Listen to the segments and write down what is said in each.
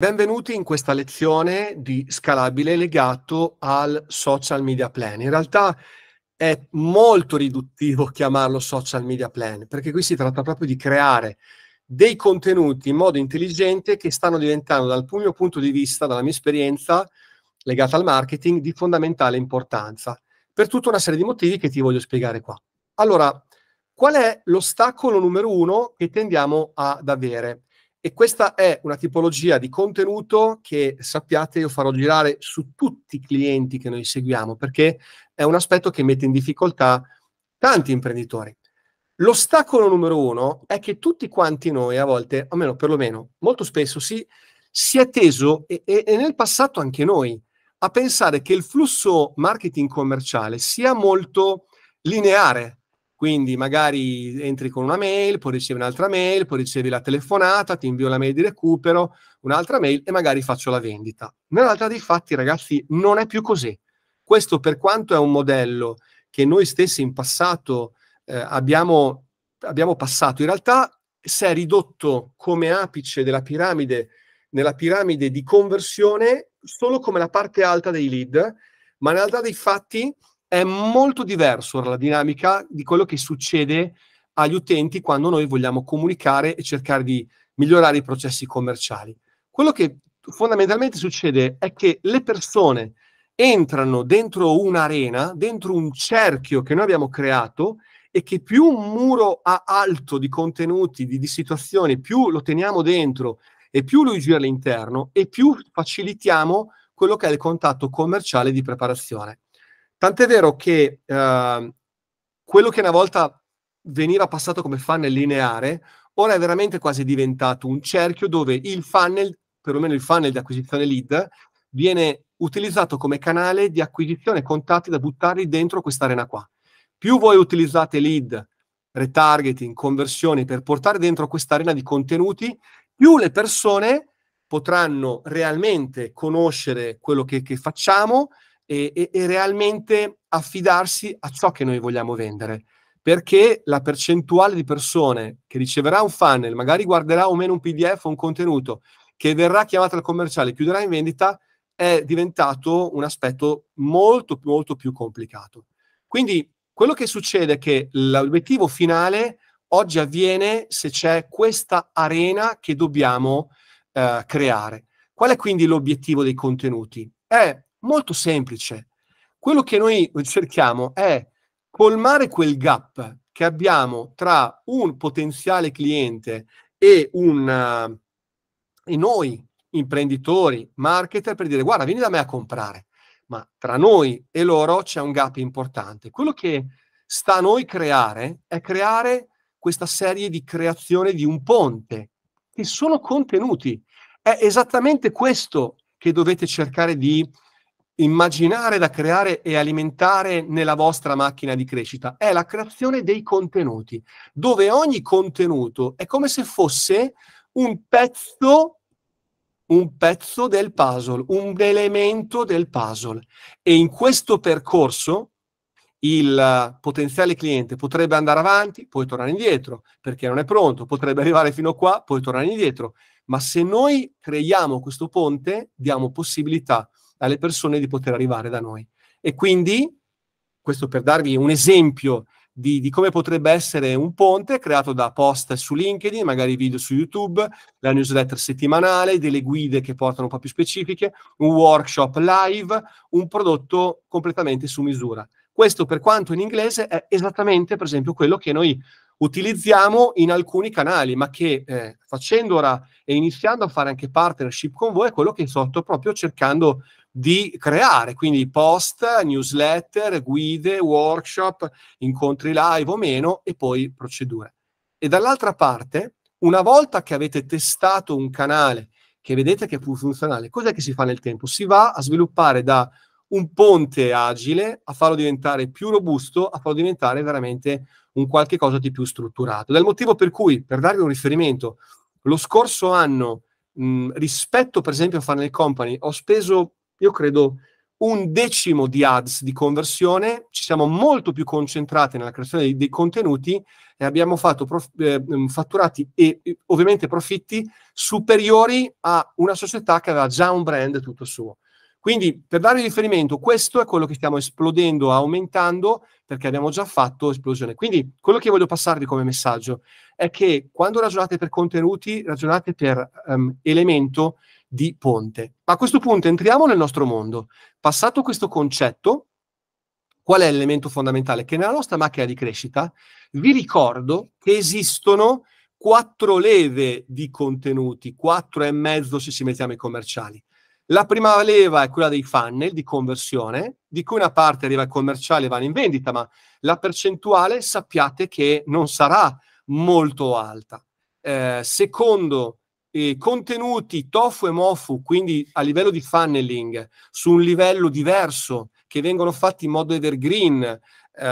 Benvenuti in questa lezione di Scalabile legato al social media plan. In realtà è molto riduttivo chiamarlo social media plan, perché qui si tratta proprio di creare dei contenuti in modo intelligente che stanno diventando, dal mio punto di vista, dalla mia esperienza legata al marketing, di fondamentale importanza, per tutta una serie di motivi che ti voglio spiegare qua. Allora, qual è l'ostacolo numero uno che tendiamo ad avere? E questa è una tipologia di contenuto che sappiate io farò girare su tutti i clienti che noi seguiamo, perché è un aspetto che mette in difficoltà tanti imprenditori. L'ostacolo numero uno è che tutti quanti noi a volte, almeno perlomeno molto spesso, si, si è teso, e, e nel passato anche noi, a pensare che il flusso marketing commerciale sia molto lineare, quindi magari entri con una mail, poi ricevi un'altra mail, poi ricevi la telefonata, ti invio la mail di recupero, un'altra mail e magari faccio la vendita. Nella realtà dei fatti, ragazzi, non è più così. Questo per quanto è un modello che noi stessi in passato eh, abbiamo, abbiamo passato, in realtà si è ridotto come apice della piramide, nella piramide di conversione, solo come la parte alta dei lead, ma in realtà dei fatti è molto diverso la dinamica di quello che succede agli utenti quando noi vogliamo comunicare e cercare di migliorare i processi commerciali. Quello che fondamentalmente succede è che le persone entrano dentro un'arena, dentro un cerchio che noi abbiamo creato e che più un muro ha alto di contenuti, di, di situazioni, più lo teniamo dentro e più lui gira all'interno e più facilitiamo quello che è il contatto commerciale di preparazione. Tant'è vero che eh, quello che una volta veniva passato come funnel lineare, ora è veramente quasi diventato un cerchio dove il funnel, perlomeno il funnel di acquisizione lead, viene utilizzato come canale di acquisizione contatti da buttarli dentro questa arena qua. Più voi utilizzate lead, retargeting, conversioni per portare dentro questa arena di contenuti, più le persone potranno realmente conoscere quello che, che facciamo, e, e, e realmente affidarsi a ciò che noi vogliamo vendere perché la percentuale di persone che riceverà un funnel, magari guarderà o meno un PDF o un contenuto, che verrà chiamata al commerciale e chiuderà in vendita, è diventato un aspetto molto, molto più complicato. Quindi quello che succede è che l'obiettivo finale oggi avviene se c'è questa arena che dobbiamo eh, creare. Qual è quindi l'obiettivo dei contenuti? È molto semplice. Quello che noi cerchiamo è colmare quel gap che abbiamo tra un potenziale cliente e, un, uh, e noi imprenditori, marketer, per dire guarda, vieni da me a comprare. Ma tra noi e loro c'è un gap importante. Quello che sta a noi creare è creare questa serie di creazione di un ponte, che sono contenuti. È esattamente questo che dovete cercare di immaginare da creare e alimentare nella vostra macchina di crescita è la creazione dei contenuti, dove ogni contenuto è come se fosse un pezzo un pezzo del puzzle, un elemento del puzzle. E in questo percorso il potenziale cliente potrebbe andare avanti, poi tornare indietro, perché non è pronto, potrebbe arrivare fino a qua, poi tornare indietro. Ma se noi creiamo questo ponte, diamo possibilità alle persone di poter arrivare da noi. E quindi, questo per darvi un esempio di, di, come potrebbe essere un ponte creato da post su LinkedIn, magari video su YouTube, la newsletter settimanale, delle guide che portano un po' più specifiche, un workshop live, un prodotto completamente su misura. Questo per quanto in inglese è esattamente, per esempio, quello che noi utilizziamo in alcuni canali, ma che eh, facendo ora e iniziando a fare anche partnership con voi è quello che sto proprio cercando di creare, quindi post, newsletter, guide, workshop, incontri live o meno e poi procedure. E dall'altra parte, una volta che avete testato un canale che vedete che è funzionale, cos'è che si fa nel tempo? Si va a sviluppare da un ponte agile a farlo diventare più robusto, a farlo diventare veramente un qualche cosa di più strutturato. Dal motivo per cui, per darvi un riferimento, lo scorso anno mh, rispetto per esempio a Funnel Company ho speso io credo, un decimo di ads di conversione, ci siamo molto più concentrati nella creazione dei, dei contenuti e abbiamo fatto prof, eh, mm, fatturati e ovviamente profitti superiori a una società che aveva già un brand tutto suo. Quindi, per dare riferimento, questo è quello che stiamo esplodendo, aumentando, perché abbiamo già fatto esplosione. Quindi, quello che voglio passarvi come messaggio è che quando ragionate per contenuti, ragionate per um, elemento di ponte. Ma a questo punto entriamo nel nostro mondo. Passato questo concetto, qual è l'elemento fondamentale? Che nella nostra macchina di crescita vi ricordo che esistono quattro leve di contenuti, quattro e mezzo se ci mettiamo i commerciali. La prima leva è quella dei funnel di conversione, di cui una parte arriva ai commerciali e vanno in vendita, ma la percentuale sappiate che non sarà molto alta. Eh, secondo eh, contenuti tofu e mofu, quindi a livello di funneling, su un livello diverso, che vengono fatti in modo evergreen, eh,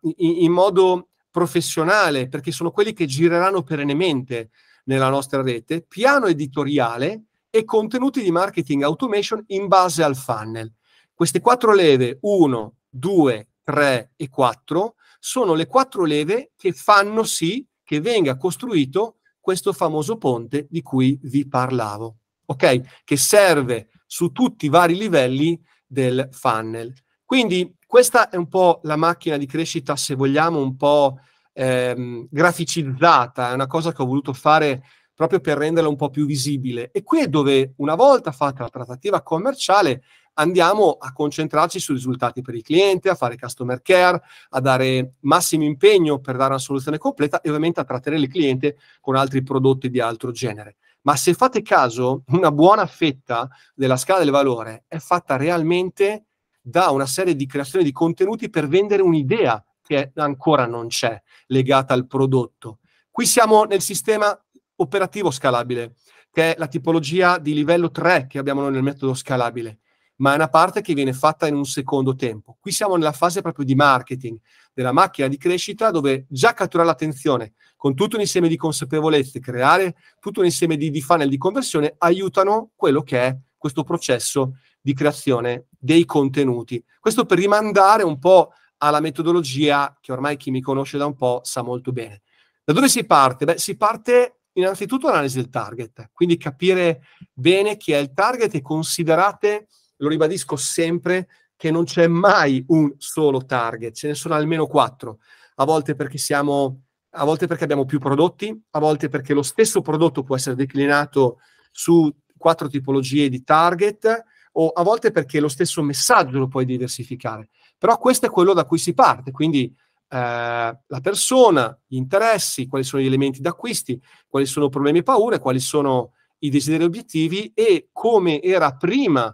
in, in modo professionale, perché sono quelli che gireranno perennemente nella nostra rete, piano editoriale e contenuti di marketing automation in base al funnel. Queste quattro leve, 1, 2, 3 e 4, sono le quattro leve che fanno sì che venga costruito questo famoso ponte di cui vi parlavo, ok? Che serve su tutti i vari livelli del funnel. Quindi questa è un po' la macchina di crescita, se vogliamo, un po' ehm, graficizzata, è una cosa che ho voluto fare proprio per renderla un po' più visibile. E qui è dove una volta fatta la trattativa commerciale andiamo a concentrarci sui risultati per il cliente, a fare customer care, a dare massimo impegno per dare una soluzione completa e ovviamente a trattare il cliente con altri prodotti di altro genere. Ma se fate caso, una buona fetta della scala del valore è fatta realmente da una serie di creazioni di contenuti per vendere un'idea che ancora non c'è legata al prodotto. Qui siamo nel sistema operativo scalabile, che è la tipologia di livello 3 che abbiamo noi nel metodo scalabile ma è una parte che viene fatta in un secondo tempo. Qui siamo nella fase proprio di marketing, della macchina di crescita, dove già catturare l'attenzione con tutto un insieme di consapevolezze, creare tutto un insieme di, di funnel di conversione, aiutano quello che è questo processo di creazione dei contenuti. Questo per rimandare un po' alla metodologia che ormai chi mi conosce da un po' sa molto bene. Da dove si parte? Beh, si parte innanzitutto dall'analisi del target, quindi capire bene chi è il target e considerate lo ribadisco sempre, che non c'è mai un solo target, ce ne sono almeno quattro, a volte perché siamo a volte perché abbiamo più prodotti, a volte perché lo stesso prodotto può essere declinato su quattro tipologie di target o a volte perché lo stesso messaggio lo puoi diversificare. Però questo è quello da cui si parte, quindi eh, la persona, gli interessi, quali sono gli elementi d'acquisti, quali sono problemi e paure, quali sono i desideri e obiettivi e come era prima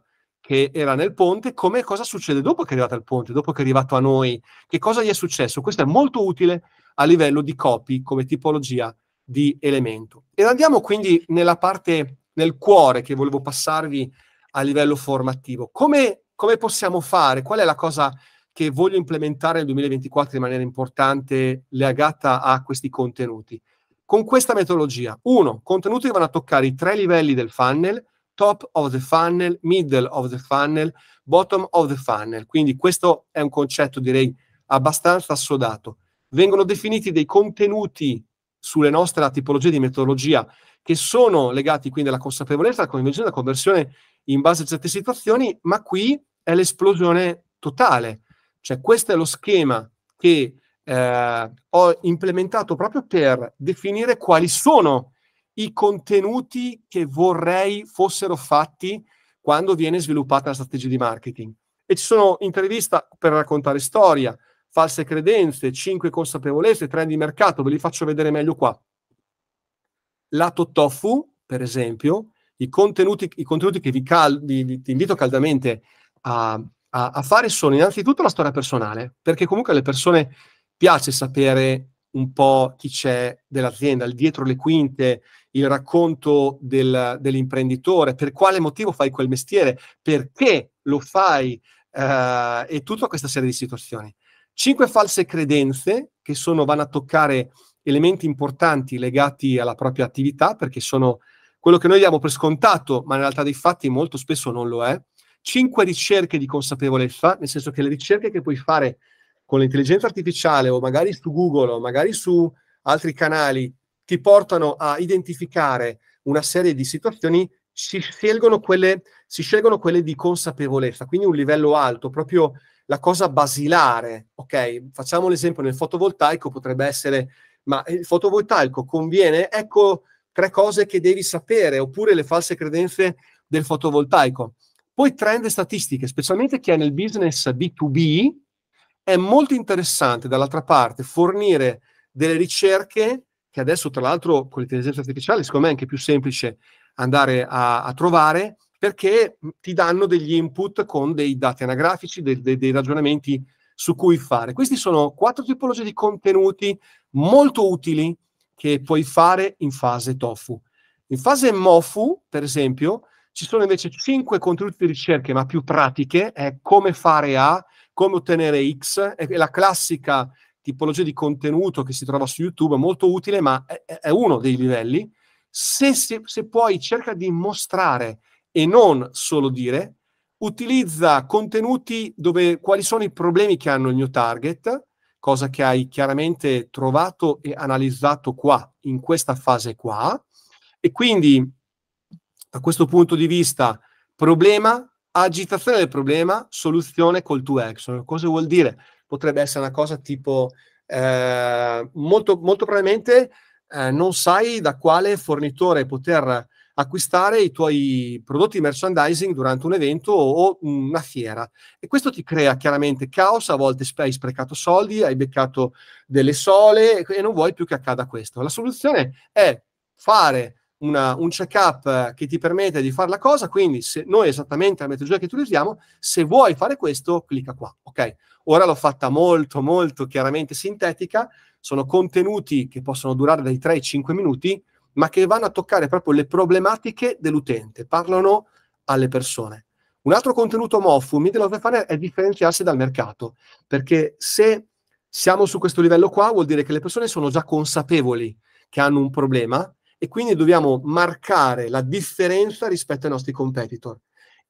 che era nel ponte, come cosa succede dopo che è arrivato al ponte, dopo che è arrivato a noi, che cosa gli è successo. Questo è molto utile a livello di copy come tipologia di elemento. E andiamo quindi nella parte, nel cuore che volevo passarvi a livello formativo. Come, come possiamo fare? Qual è la cosa che voglio implementare nel 2024 in maniera importante legata a questi contenuti? Con questa metodologia, uno, contenuti che vanno a toccare i tre livelli del funnel, top of the funnel, middle of the funnel, bottom of the funnel. Quindi questo è un concetto direi abbastanza assodato. Vengono definiti dei contenuti sulle nostre tipologie di metodologia che sono legati quindi alla consapevolezza, alla convinzione, alla conversione in base a certe situazioni, ma qui è l'esplosione totale. Cioè questo è lo schema che eh, ho implementato proprio per definire quali sono i contenuti che vorrei fossero fatti quando viene sviluppata la strategia di marketing. E ci sono interviste per raccontare storia, false credenze, 5 consapevolezze, trend di mercato, ve li faccio vedere meglio qua. Lato tofu, per esempio, i contenuti, i contenuti che vi, cal- vi, vi, vi invito caldamente a, a, a, fare sono innanzitutto la storia personale, perché comunque alle persone piace sapere un po' chi c'è dell'azienda, il dietro le quinte, il racconto del, dell'imprenditore, per quale motivo fai quel mestiere, perché lo fai eh, e tutta questa serie di situazioni. Cinque false credenze che sono, vanno a toccare elementi importanti legati alla propria attività perché sono quello che noi diamo per scontato, ma in realtà dei fatti molto spesso non lo è. Cinque ricerche di consapevolezza, nel senso che le ricerche che puoi fare con l'intelligenza artificiale o magari su Google o magari su altri canali ti portano a identificare una serie di situazioni, si scelgono quelle, si scelgono quelle di consapevolezza, quindi un livello alto, proprio la cosa basilare, ok? Facciamo l'esempio nel fotovoltaico, potrebbe essere, ma il fotovoltaico conviene, ecco tre cose che devi sapere, oppure le false credenze del fotovoltaico. Poi trend e statistiche, specialmente chi è nel business B2B, è molto interessante, dall'altra parte, fornire delle ricerche che adesso, tra l'altro, con l'intelligenza artificiale, secondo me è anche più semplice andare a, a trovare, perché ti danno degli input con dei dati anagrafici, dei, dei, dei ragionamenti su cui fare. Questi sono quattro tipologie di contenuti molto utili che puoi fare in fase TOFU. In fase MOFU, per esempio, ci sono invece cinque contenuti di ricerca, ma più pratiche, è come fare a come ottenere X, è la classica tipologia di contenuto che si trova su YouTube, molto utile, ma è, è uno dei livelli. Se, se, se puoi, cerca di mostrare e non solo dire, utilizza contenuti dove quali sono i problemi che hanno il mio target, cosa che hai chiaramente trovato e analizzato qua, in questa fase qua. E quindi, da questo punto di vista, problema, agitazione del problema, soluzione call to action. Cosa vuol dire? Potrebbe essere una cosa tipo, eh, molto, molto, probabilmente eh, non sai da quale fornitore poter acquistare i tuoi prodotti merchandising durante un evento o una fiera. E questo ti crea chiaramente caos, a volte hai sprecato soldi, hai beccato delle sole e non vuoi più che accada questo. La soluzione è fare una, un check-up che ti permette di fare la cosa, quindi se noi esattamente la metodologia che utilizziamo, se vuoi fare questo, clicca qua, ok? Ora l'ho fatta molto, molto chiaramente sintetica, sono contenuti che possono durare dai 3 ai 5 minuti, ma che vanno a toccare proprio le problematiche dell'utente, parlano alle persone. Un altro contenuto MOFU, middle of the funnel, è differenziarsi dal mercato, perché se siamo su questo livello qua, vuol dire che le persone sono già consapevoli che hanno un problema, e quindi dobbiamo marcare la differenza rispetto ai nostri competitor.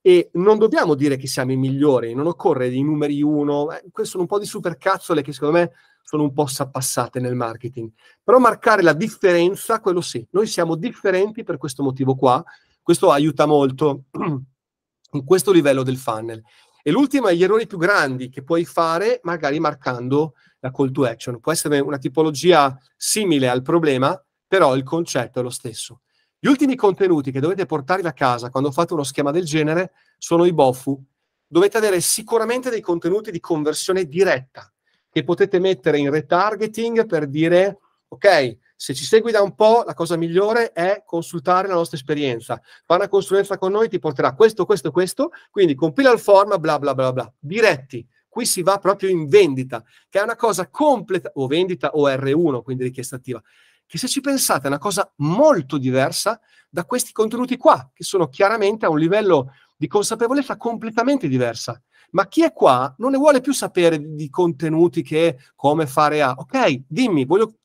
E non dobbiamo dire che siamo i migliori, non occorre i numeri uno, eh, queste sono un po' di supercazzole che secondo me sono un po' sappassate nel marketing. Però marcare la differenza, quello sì, noi siamo differenti per questo motivo qua, questo aiuta molto in questo livello del funnel. E l'ultimo è gli errori più grandi che puoi fare magari marcando la call to action. Può essere una tipologia simile al problema, però il concetto è lo stesso. Gli ultimi contenuti che dovete portare da casa quando fate uno schema del genere sono i bofu. Dovete avere sicuramente dei contenuti di conversione diretta che potete mettere in retargeting per dire, ok, se ci segui da un po', la cosa migliore è consultare la nostra esperienza. Fare una consulenza con noi ti porterà questo, questo, questo, quindi compila il form, bla bla bla bla. Diretti. Qui si va proprio in vendita, che è una cosa completa, o vendita o R1, quindi richiesta attiva, che se ci pensate è una cosa molto diversa da questi contenuti qua, che sono chiaramente a un livello di consapevolezza completamente diversa. Ma chi è qua non ne vuole più sapere di contenuti che come fare a. Ok, dimmi, voglio,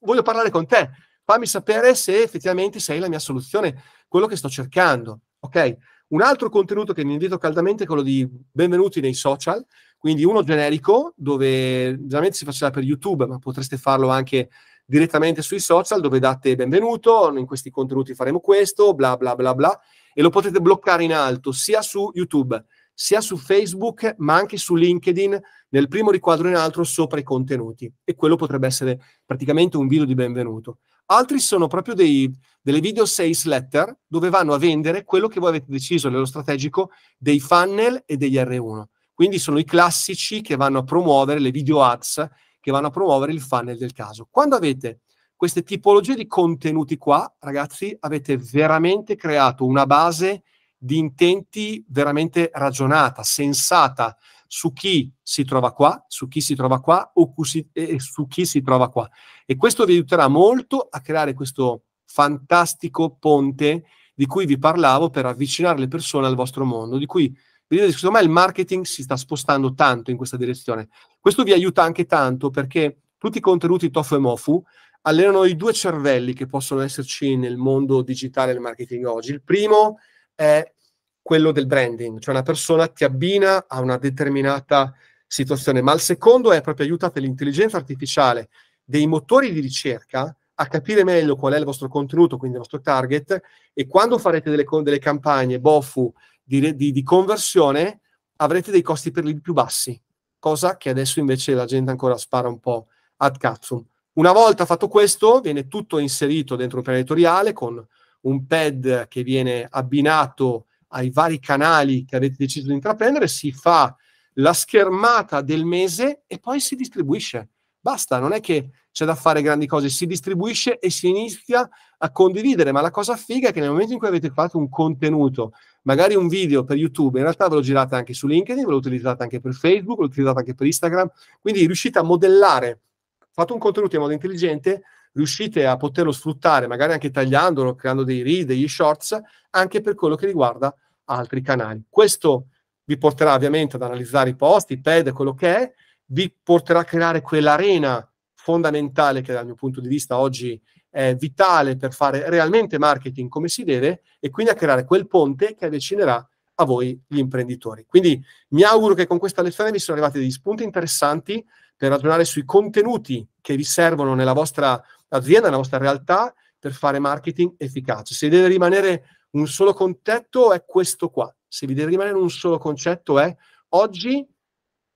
voglio parlare con te, fammi sapere se effettivamente sei la mia soluzione, quello che sto cercando. Ok? Un altro contenuto che mi invito caldamente è quello di benvenuti nei social, quindi uno generico, dove generalmente si faceva per YouTube, ma potreste farlo anche direttamente sui social dove date benvenuto, in questi contenuti faremo questo, bla bla bla bla, e lo potete bloccare in alto sia su YouTube, sia su Facebook, ma anche su LinkedIn, nel primo riquadro in alto sopra i contenuti. E quello potrebbe essere praticamente un video di benvenuto. Altri sono proprio dei, delle video sales letter dove vanno a vendere quello che voi avete deciso nello strategico dei funnel e degli R1. Quindi sono i classici che vanno a promuovere le video ads che vanno a promuovere il funnel del caso. Quando avete queste tipologie di contenuti qua, ragazzi, avete veramente creato una base di intenti veramente ragionata, sensata su chi si trova qua, su chi si trova qua o su chi si trova qua. E questo vi aiuterà molto a creare questo fantastico ponte di cui vi parlavo per avvicinare le persone al vostro mondo, di cui Vedete, secondo me il marketing si sta spostando tanto in questa direzione. Questo vi aiuta anche tanto perché tutti i contenuti tofu e mofu allenano i due cervelli che possono esserci nel mondo digitale del marketing oggi. Il primo è quello del branding, cioè una persona ti abbina a una determinata situazione, ma il secondo è proprio aiutate l'intelligenza artificiale dei motori di ricerca a capire meglio qual è il vostro contenuto, quindi il vostro target, e quando farete delle, delle campagne, bofu, di, di, di conversione, avrete dei costi per lì più bassi, cosa che adesso invece la gente ancora spara un po' ad cazzo. Una volta fatto questo, viene tutto inserito dentro un piano editoriale con un pad che viene abbinato ai vari canali che avete deciso di intraprendere, si fa la schermata del mese e poi si distribuisce. Basta, non è che c'è da fare grandi cose, si distribuisce e si inizia a condividere, ma la cosa figa è che nel momento in cui avete fatto un contenuto magari un video per YouTube, in realtà ve lo girate anche su LinkedIn, ve lo utilizzate anche per Facebook, ve lo utilizzate anche per Instagram, quindi riuscite a modellare, fate un contenuto in modo intelligente, riuscite a poterlo sfruttare, magari anche tagliandolo, creando dei reel, degli shorts, anche per quello che riguarda altri canali. Questo vi porterà ovviamente ad analizzare i post, i pad, quello che è, vi porterà a creare quell'arena fondamentale che dal mio punto di vista oggi eh, vitale per fare realmente marketing come si deve e quindi a creare quel ponte che avvicinerà a voi gli imprenditori. Quindi mi auguro che con questa lezione vi siano arrivati degli spunti interessanti per ragionare sui contenuti che vi servono nella vostra azienda, nella vostra realtà, per fare marketing efficace. Se deve rimanere un solo concetto è questo qua. Se vi deve rimanere un solo concetto è oggi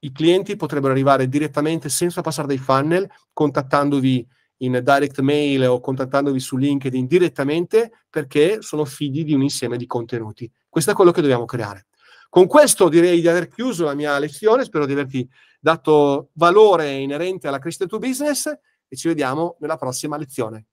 i clienti potrebbero arrivare direttamente senza passare dai funnel, contattandovi in direct mail o contattandovi su LinkedIn direttamente perché sono figli di un insieme di contenuti. Questo è quello che dobbiamo creare. Con questo direi di aver chiuso la mia lezione, spero di averti dato valore inerente alla crescita del tuo business e ci vediamo nella prossima lezione.